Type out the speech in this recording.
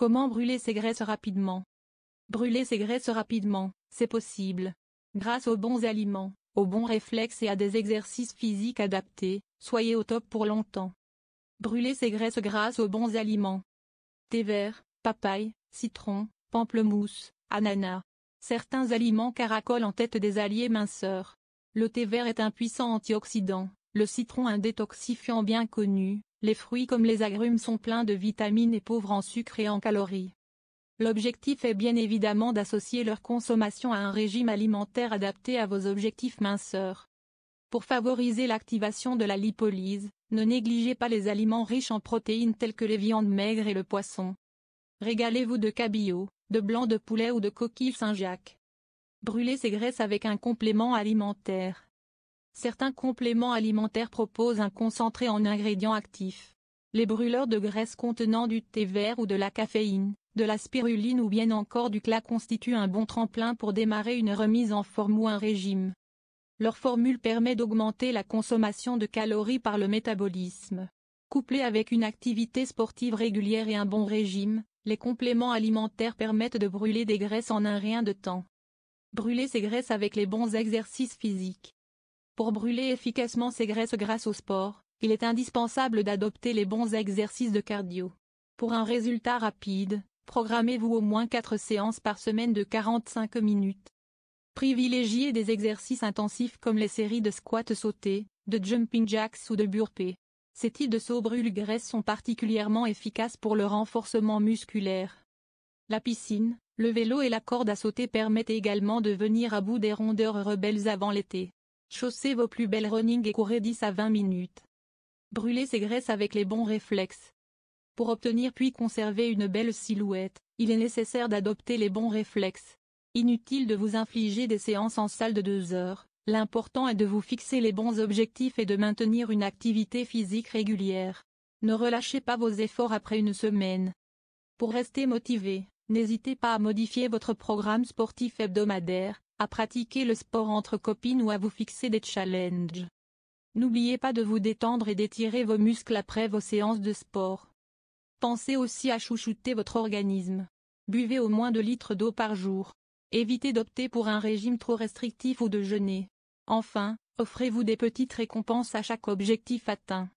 Comment brûler ses graisses rapidement Brûler ses graisses rapidement, c'est possible. Grâce aux bons aliments, aux bons réflexes et à des exercices physiques adaptés, soyez au top pour longtemps. Brûler ses graisses grâce aux bons aliments. Thé vert, papaye, citron, pamplemousse, ananas. Certains aliments caracolent en tête des alliés minceurs. Le thé vert est un puissant antioxydant, le citron un détoxifiant bien connu, les fruits comme les agrumes sont pleins de vitamines et pauvres en sucre et en calories. L'objectif est bien évidemment d'associer leur consommation à un régime alimentaire adapté à vos objectifs minceurs. Pour favoriser l'activation de la lipolyse, ne négligez pas les aliments riches en protéines tels que les viandes maigres et le poisson. Régalez-vous de cabillaud, de blanc de poulet ou de coquille Saint-Jacques. Brûlez ces graisses avec un complément alimentaire. Certains compléments alimentaires proposent un concentré en ingrédients actifs. Les brûleurs de graisse contenant du thé vert ou de la caféine, de la spiruline ou bien encore du cla constituent un bon tremplin pour démarrer une remise en forme ou un régime. Leur formule permet d'augmenter la consommation de calories par le métabolisme. Couplés avec une activité sportive régulière et un bon régime, les compléments alimentaires permettent de brûler des graisses en un rien de temps. Brûler ces graisses avec les bons exercices physiques, pour brûler efficacement ses graisses grâce au sport, il est indispensable d'adopter les bons exercices de cardio. Pour un résultat rapide, programmez-vous au moins 4 séances par semaine de 45 minutes. Privilégiez des exercices intensifs comme les séries de squats sautés, de jumping jacks ou de burpees. Ces types de sauts brûle-graisse sont particulièrement efficaces pour le renforcement musculaire. La piscine, le vélo et la corde à sauter permettent également de venir à bout des rondeurs rebelles avant l'été. Chaussez vos plus belles running et courez 10 à 20 minutes. Brûlez ces graisses avec les bons réflexes. Pour obtenir puis conserver une belle silhouette, il est nécessaire d'adopter les bons réflexes. Inutile de vous infliger des séances en salle de 2 heures, l'important est de vous fixer les bons objectifs et de maintenir une activité physique régulière. Ne relâchez pas vos efforts après une semaine. Pour rester motivé, n'hésitez pas à modifier votre programme sportif hebdomadaire, à pratiquer le sport entre copines ou à vous fixer des challenges. N'oubliez pas de vous détendre et d'étirer vos muscles après vos séances de sport. Pensez aussi à chouchouter votre organisme. Buvez au moins 2 litres d'eau par jour. Évitez d'opter pour un régime trop restrictif ou de jeûner. Enfin, offrez-vous des petites récompenses à chaque objectif atteint.